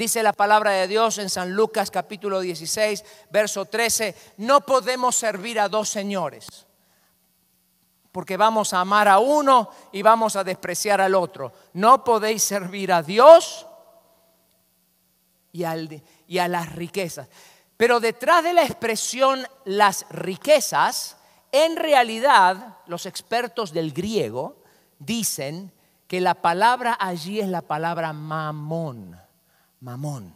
Dice la palabra de Dios en San Lucas capítulo 16, verso 13, no podemos servir a dos señores, porque vamos a amar a uno y vamos a despreciar al otro. No podéis servir a Dios y, y a las riquezas. Pero detrás de la expresión las riquezas, en realidad los expertos del griego dicen que la palabra allí es la palabra mamón mamón.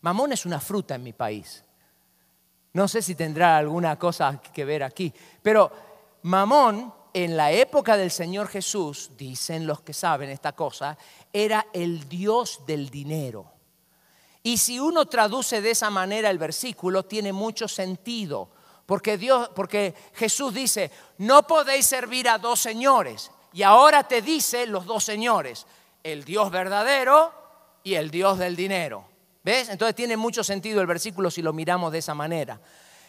Mamón es una fruta en mi país. No sé si tendrá alguna cosa que ver aquí, pero mamón en la época del Señor Jesús, dicen los que saben esta cosa, era el Dios del dinero. Y si uno traduce de esa manera el versículo, tiene mucho sentido. Porque, porque Jesús dice, no podéis servir a dos señores. Y ahora te dice los dos señores, el Dios verdadero y el Dios del dinero. ¿Ves? Entonces tiene mucho sentido el versículo si lo miramos de esa manera.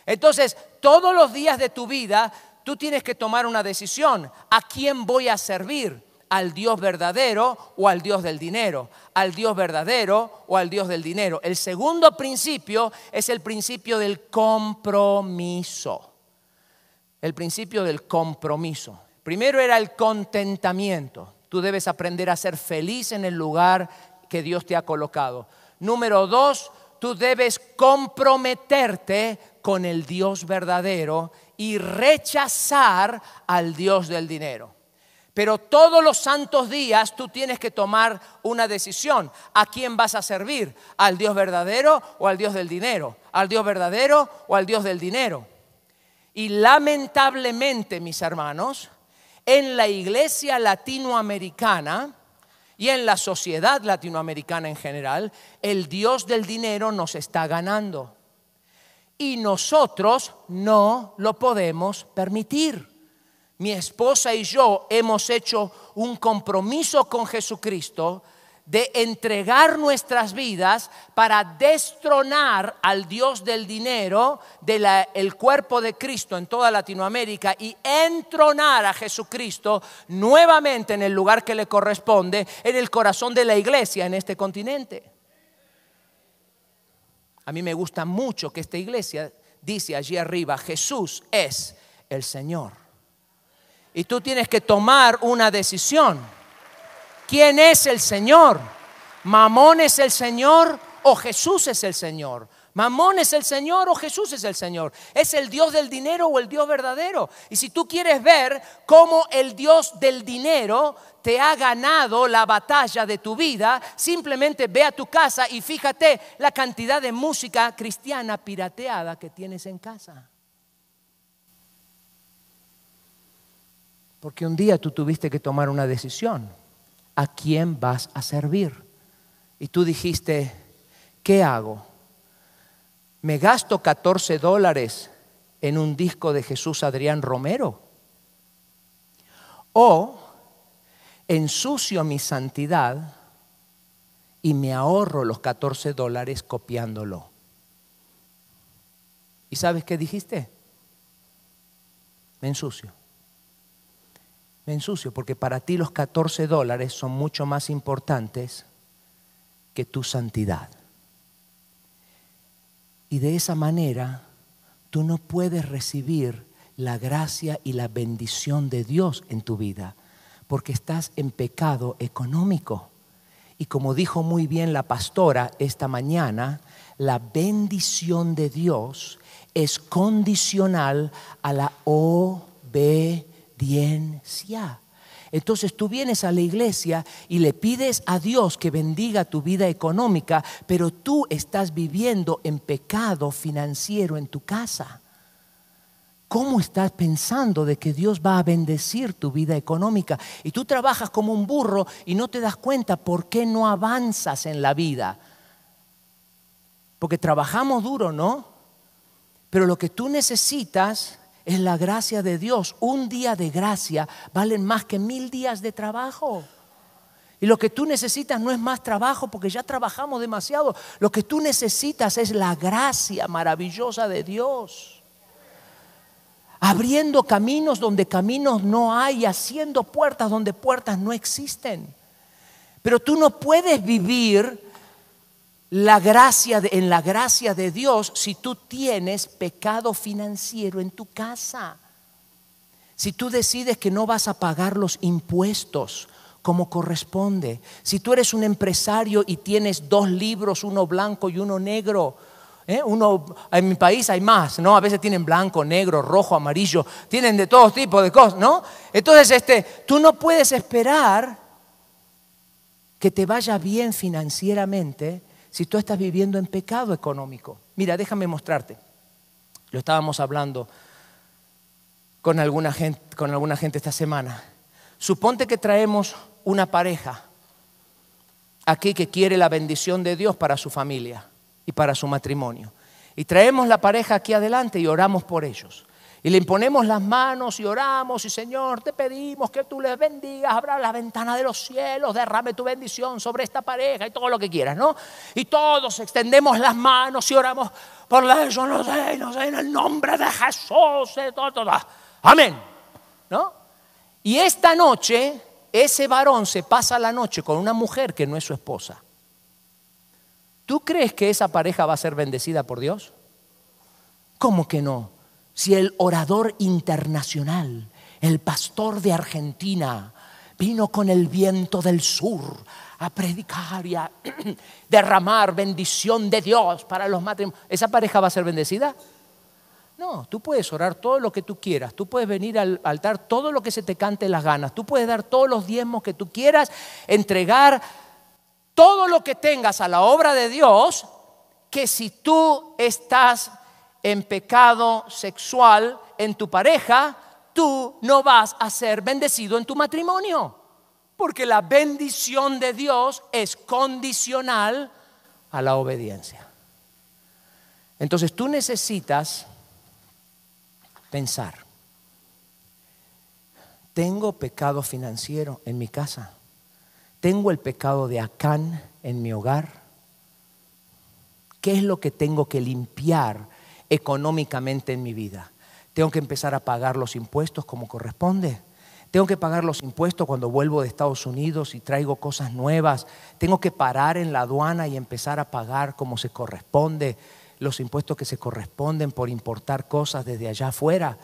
Entonces, todos los días de tu vida, tú tienes que tomar una decisión. ¿A quién voy a servir? ¿Al Dios verdadero o al Dios del dinero? ¿Al Dios verdadero o al Dios del dinero? El segundo principio es el principio del compromiso. El principio del compromiso. Primero era el contentamiento. Tú debes aprender a ser feliz en el lugar que Dios te ha colocado. Número dos, tú debes comprometerte con el Dios verdadero y rechazar al Dios del dinero. Pero todos los santos días tú tienes que tomar una decisión. ¿A quién vas a servir? ¿Al Dios verdadero o al Dios del dinero? ¿Al Dios verdadero o al Dios del dinero? Y lamentablemente, mis hermanos, en la iglesia latinoamericana, y en la sociedad latinoamericana en general, el Dios del dinero nos está ganando. Y nosotros no lo podemos permitir. Mi esposa y yo hemos hecho un compromiso con Jesucristo de entregar nuestras vidas para destronar al Dios del dinero del cuerpo de Cristo en toda Latinoamérica y entronar a Jesucristo nuevamente en el lugar que le corresponde, en el corazón de la iglesia en este continente. A mí me gusta mucho que esta iglesia dice allí arriba, Jesús es el Señor. Y tú tienes que tomar una decisión. ¿Quién es el Señor? ¿Mamón es el Señor o Jesús es el Señor? Mamón es el Señor o Jesús es el Señor. ¿Es el Dios del dinero o el Dios verdadero? Y si tú quieres ver cómo el Dios del dinero te ha ganado la batalla de tu vida, simplemente ve a tu casa y fíjate la cantidad de música cristiana pirateada que tienes en casa. Porque un día tú tuviste que tomar una decisión. ¿a quién vas a servir? Y tú dijiste, ¿qué hago? ¿Me gasto 14 dólares en un disco de Jesús Adrián Romero? ¿O ensucio mi santidad y me ahorro los 14 dólares copiándolo? ¿Y sabes qué dijiste? Me ensucio me ensucio, porque para ti los 14 dólares son mucho más importantes que tu santidad. Y de esa manera tú no puedes recibir la gracia y la bendición de Dios en tu vida, porque estás en pecado económico. Y como dijo muy bien la pastora esta mañana, la bendición de Dios es condicional a la obediencia obediencia. Entonces tú vienes a la iglesia y le pides a Dios que bendiga tu vida económica, pero tú estás viviendo en pecado financiero en tu casa. ¿Cómo estás pensando de que Dios va a bendecir tu vida económica? Y tú trabajas como un burro y no te das cuenta por qué no avanzas en la vida. Porque trabajamos duro, ¿no? Pero lo que tú necesitas es la gracia de Dios, un día de gracia valen más que mil días de trabajo. Y lo que tú necesitas no es más trabajo porque ya trabajamos demasiado. Lo que tú necesitas es la gracia maravillosa de Dios. Abriendo caminos donde caminos no hay, haciendo puertas donde puertas no existen. Pero tú no puedes vivir la gracia en la gracia de Dios si tú tienes pecado financiero en tu casa. Si tú decides que no vas a pagar los impuestos, como corresponde. Si tú eres un empresario y tienes dos libros, uno blanco y uno negro, ¿eh? uno en mi país hay más, ¿no? A veces tienen blanco, negro, rojo, amarillo, tienen de todo tipo de cosas, ¿no? Entonces, este, tú no puedes esperar que te vaya bien financieramente si tú estás viviendo en pecado económico. Mira, déjame mostrarte. Lo estábamos hablando con alguna gente, con alguna gente esta semana. Suponte que traemos una pareja aquí que quiere la bendición de Dios para su familia y para su matrimonio. Y traemos la pareja aquí adelante y oramos por ellos. Y le imponemos las manos y oramos y Señor, te pedimos que tú les bendigas, abra la ventana de los cielos, derrame tu bendición sobre esta pareja y todo lo que quieras, ¿no? Y todos extendemos las manos y oramos por la de no no en el nombre de Jesús, todo, todo. amén, ¿no? Y esta noche ese varón se pasa la noche con una mujer que no es su esposa. ¿Tú crees que esa pareja va a ser bendecida por Dios? ¿Cómo que no? si el orador internacional, el pastor de Argentina, vino con el viento del sur a predicar y a derramar bendición de Dios para los matrimonios, ¿esa pareja va a ser bendecida? No, tú puedes orar todo lo que tú quieras, tú puedes venir al altar todo lo que se te cante las ganas, tú puedes dar todos los diezmos que tú quieras, entregar todo lo que tengas a la obra de Dios, que si tú estás en pecado sexual en tu pareja, tú no vas a ser bendecido en tu matrimonio. Porque la bendición de Dios es condicional a la obediencia. Entonces tú necesitas pensar, tengo pecado financiero en mi casa, tengo el pecado de Acán en mi hogar, ¿qué es lo que tengo que limpiar económicamente en mi vida. Tengo que empezar a pagar los impuestos como corresponde. Tengo que pagar los impuestos cuando vuelvo de Estados Unidos y traigo cosas nuevas. Tengo que parar en la aduana y empezar a pagar como se corresponde los impuestos que se corresponden por importar cosas desde allá afuera.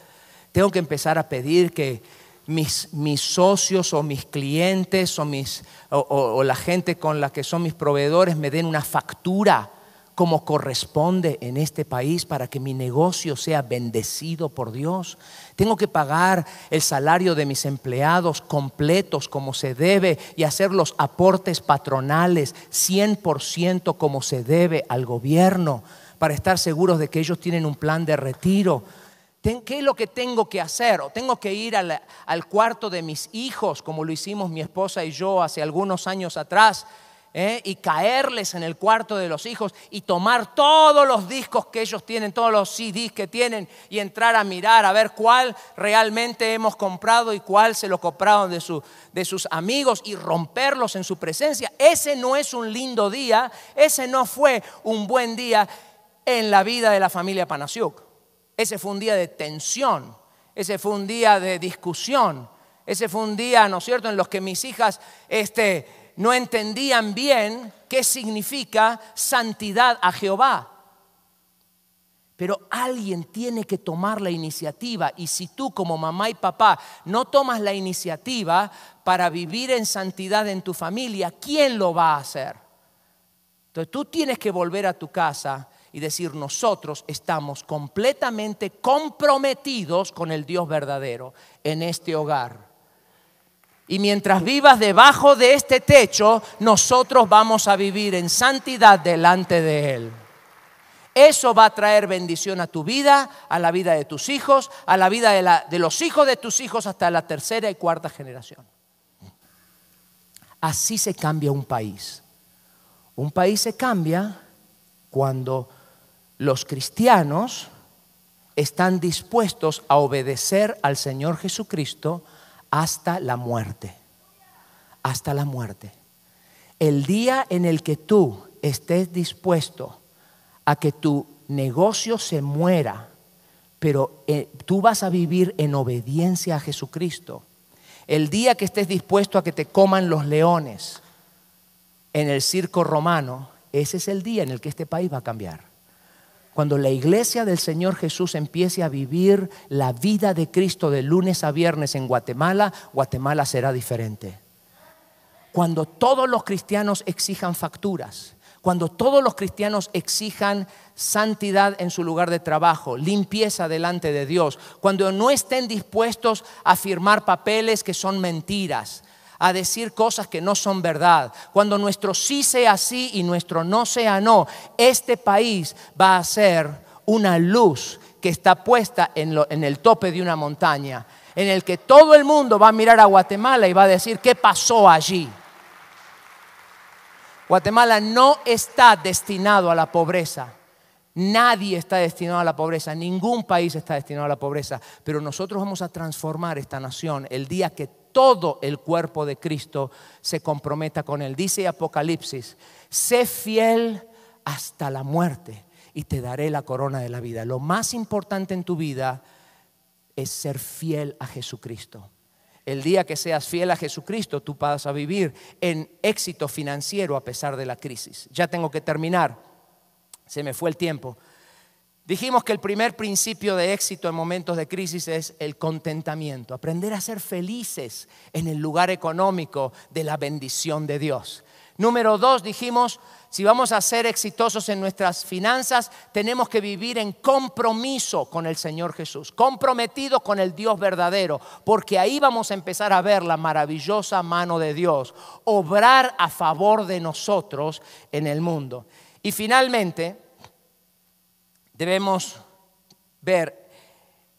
Tengo que empezar a pedir que mis, socios o mis clientes o, mis, o la gente con la que son mis proveedores me den una factura como corresponde en este país para que mi negocio sea bendecido por Dios. Tengo que pagar el salario de mis empleados completos como se debe y hacer los aportes patronales 100% como se debe al gobierno para estar seguros de que ellos tienen un plan de retiro. ¿Qué es lo que tengo que hacer? tengo que ir al, al cuarto de mis hijos, como lo hicimos mi esposa y yo hace algunos años atrás? ¿eh? y caerles en el cuarto de los hijos y tomar todos los discos que ellos tienen, todos los CDs que tienen y entrar a mirar a ver cuál realmente hemos comprado y cuál se lo compraron de, de sus amigos y romperlos en su presencia. Ese no es un lindo día, ese no fue un buen día en la vida de la familia Panasiuk. Ese fue un día de tensión, ese fue un día de discusión, ese fue un día, ¿no es cierto?, en los que mis hijas, este, no entendían bien qué significa santidad a Jehová. Pero alguien tiene que tomar la iniciativa y si tú como mamá y papá no tomas la iniciativa para vivir en santidad en tu familia, ¿quién lo va a hacer? Entonces tú tienes que volver a tu casa y decir, nosotros estamos completamente comprometidos con el Dios verdadero en este hogar. Y mientras vivas debajo de este techo, nosotros vamos a vivir en santidad delante de Él. Eso va a traer bendición a tu vida, a la vida de tus hijos, a la vida de, los hijos de tus hijos hasta la tercera y cuarta generación. Así se cambia un país. Un país se cambia cuando los cristianos están dispuestos a obedecer al Señor Jesucristo hasta la muerte. Hasta la muerte. El día en el que tú estés dispuesto a que tu negocio se muera, pero eh, tú vas a vivir en obediencia a Jesucristo. El día que estés dispuesto a que te coman los leones en el circo romano, ese es el día en el que este país va a cambiar. Cuando la iglesia del Señor Jesús empiece a vivir la vida de Cristo de lunes a viernes en Guatemala, Guatemala será diferente. Cuando todos los cristianos exijan facturas, cuando todos los cristianos exijan santidad en su lugar de trabajo, limpieza delante de Dios, cuando no estén dispuestos a firmar papeles que son mentiras, a decir cosas que no son verdad, cuando nuestro sí sea sí y nuestro no sea no, este país va a ser una luz que está puesta en, el tope de una montaña, en el que todo el mundo va a mirar a Guatemala y va a decir, ¿qué pasó allí? Guatemala no está destinado a la pobreza. Nadie está destinado a la pobreza, ningún país está destinado a la pobreza, pero nosotros vamos a transformar esta nación el día que todo el cuerpo de Cristo se comprometa con Él. Dice Apocalipsis, sé fiel hasta la muerte y te daré la corona de la vida. Lo más importante en tu vida es ser fiel a Jesucristo. El día que seas fiel a Jesucristo, tú vas a vivir en éxito financiero a pesar de la crisis. Ya tengo que terminar. Se me fue el tiempo. Dijimos que el primer principio de éxito en momentos de crisis es el contentamiento, aprender a ser felices en el lugar económico de la bendición de Dios. Número dos, dijimos, si vamos a ser exitosos en nuestras finanzas, tenemos que vivir en compromiso con el Señor Jesús, comprometido con el Dios verdadero, porque ahí vamos a empezar a ver la maravillosa mano de Dios, obrar a favor de nosotros en el mundo. Y finalmente, debemos ver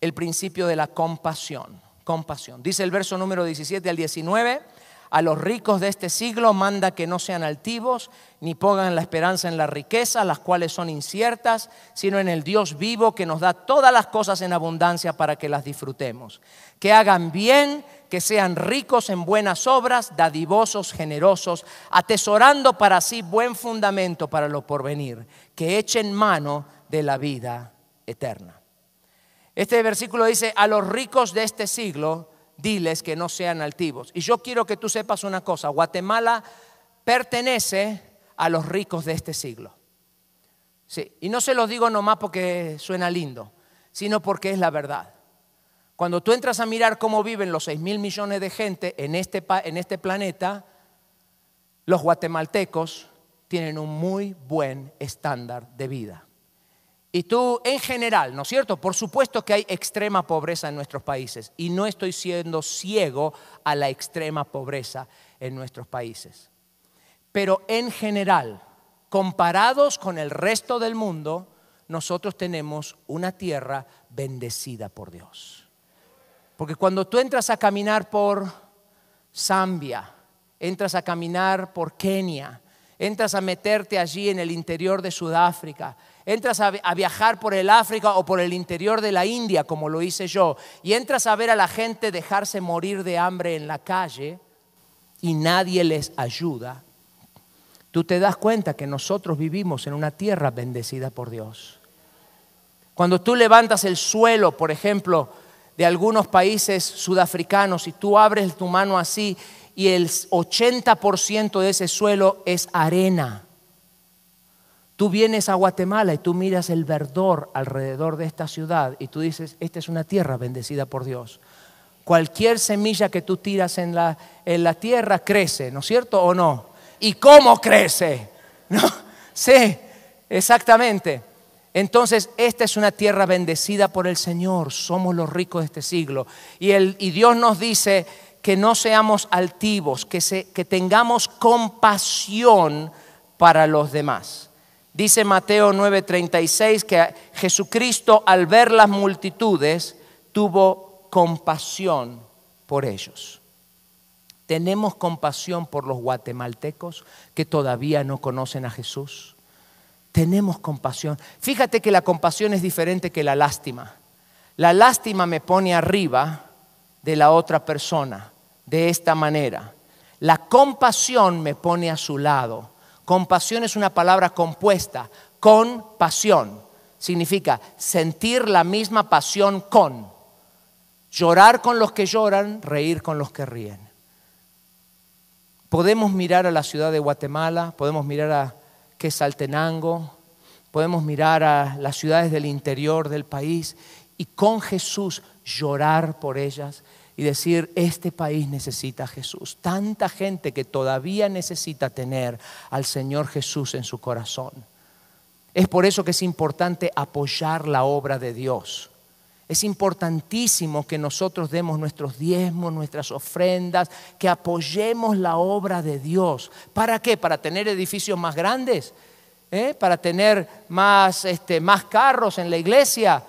el principio de la compasión. Compasión. Dice el verso número 17 al 19, a los ricos de este siglo manda que no sean altivos, ni pongan la esperanza en la riqueza, las cuales son inciertas, sino en el Dios vivo que nos da todas las cosas en abundancia para que las disfrutemos. Que hagan bien, que sean ricos en buenas obras, dadivosos, generosos, atesorando para sí buen fundamento para lo porvenir, que echen mano de la vida eterna. Este versículo dice, a los ricos de este siglo, diles que no sean altivos. Y yo quiero que tú sepas una cosa, Guatemala pertenece a los ricos de este siglo. Sí, y no se los digo nomás porque suena lindo, sino porque es la verdad. Cuando tú entras a mirar cómo viven los 6 mil millones de gente en este, en este planeta, los guatemaltecos tienen un muy buen estándar de vida. Y tú en general, ¿no es cierto? Por supuesto que hay extrema pobreza en nuestros países y no estoy siendo ciego a la extrema pobreza en nuestros países. Pero en general, comparados con el resto del mundo, nosotros tenemos una tierra bendecida por Dios. Porque cuando tú entras a caminar por Zambia, entras a caminar por Kenia, entras a meterte allí en el interior de Sudáfrica, entras a, viajar por el África o por el interior de la India, como lo hice yo, y entras a ver a la gente dejarse morir de hambre en la calle y nadie les ayuda, tú te das cuenta que nosotros vivimos en una tierra bendecida por Dios. Cuando tú levantas el suelo, por ejemplo, de algunos países sudafricanos y tú abres tu mano así y el 80% de ese suelo es arena Tú vienes a Guatemala y tú miras el verdor alrededor de esta ciudad y tú dices, esta es una tierra bendecida por Dios. Cualquier semilla que tú tiras en la, en la tierra crece, ¿no es cierto o no? ¿Y cómo crece? ¿No? Sí, exactamente. Entonces, esta es una tierra bendecida por el Señor, somos los ricos de este siglo. Y, el, y Dios nos dice que no seamos altivos, que, que tengamos compasión para los demás. Dice Mateo 9:36 que Jesucristo al ver las multitudes tuvo compasión por ellos. Tenemos compasión por los guatemaltecos que todavía no conocen a Jesús. Tenemos compasión. Fíjate que la compasión es diferente que la lástima. La lástima me pone arriba de la otra persona, de esta manera. La compasión me pone a su lado Compasión es una palabra compuesta. con pasión, significa sentir la misma pasión con. Llorar con los que lloran, reír con los que ríen. Podemos mirar a la ciudad de Guatemala, podemos mirar a Quesaltenango, podemos mirar a las ciudades del interior del país y con Jesús llorar por ellas, y decir, este país necesita a Jesús. Tanta gente que todavía necesita tener al Señor Jesús en su corazón. Es por eso que es importante apoyar la obra de Dios. Es importantísimo que nosotros demos nuestros diezmos, nuestras ofrendas, que apoyemos la obra de Dios. ¿Para qué? ¿Para tener edificios más grandes? ¿Eh? ¿Para tener más, este, más carros en la iglesia?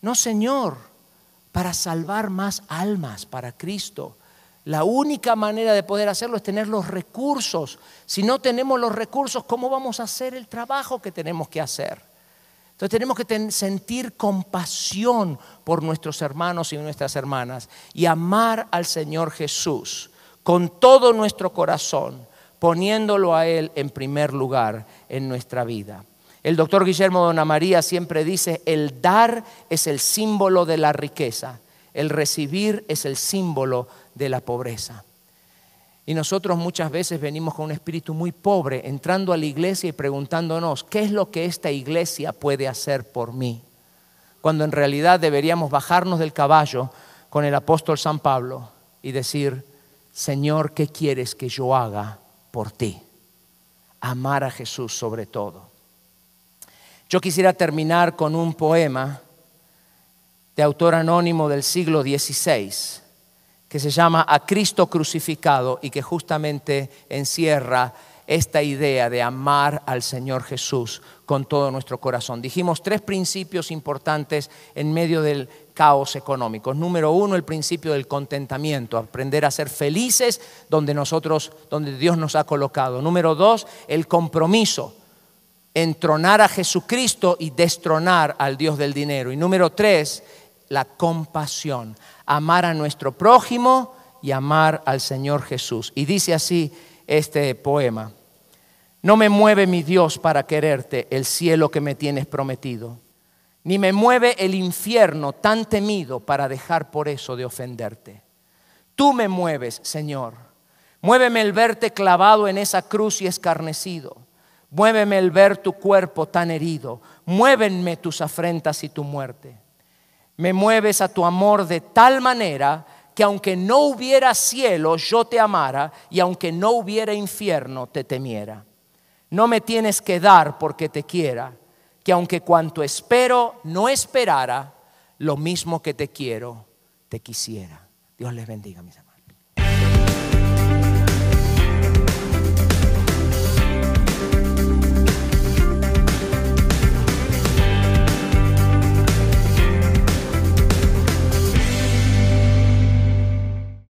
No, Señor para salvar más almas para Cristo. La única manera de poder hacerlo es tener los recursos. Si no tenemos los recursos, ¿cómo vamos a hacer el trabajo que tenemos que hacer? Entonces tenemos que sentir compasión por nuestros hermanos y nuestras hermanas y amar al Señor Jesús con todo nuestro corazón, poniéndolo a Él en primer lugar en nuestra vida. El doctor Guillermo Dona María siempre dice, el dar es el símbolo de la riqueza, el recibir es el símbolo de la pobreza. Y nosotros muchas veces venimos con un espíritu muy pobre, entrando a la iglesia y preguntándonos, ¿qué es lo que esta iglesia puede hacer por mí? Cuando en realidad deberíamos bajarnos del caballo con el apóstol San Pablo y decir, Señor, ¿qué quieres que yo haga por ti? Amar a Jesús sobre todo. Yo quisiera terminar con un poema de autor anónimo del siglo XVI que se llama A Cristo crucificado y que justamente encierra esta idea de amar al Señor Jesús con todo nuestro corazón. Dijimos tres principios importantes en medio del caos económico. Número uno, el principio del contentamiento, aprender a ser felices donde nosotros, donde Dios nos ha colocado. Número dos, el compromiso entronar a Jesucristo y destronar al Dios del dinero. Y número tres, la compasión, amar a nuestro prójimo y amar al Señor Jesús. Y dice así este poema, no me mueve mi Dios para quererte el cielo que me tienes prometido, ni me mueve el infierno tan temido para dejar por eso de ofenderte. Tú me mueves, Señor, muéveme el verte clavado en esa cruz y escarnecido Muéveme el ver tu cuerpo tan herido. Muévenme tus afrentas y tu muerte. Me mueves a tu amor de tal manera que aunque no hubiera cielo, yo te amara y aunque no hubiera infierno, te temiera. No me tienes que dar porque te quiera, que aunque cuanto espero no esperara, lo mismo que te quiero, te quisiera. Dios les bendiga, mis hermanos.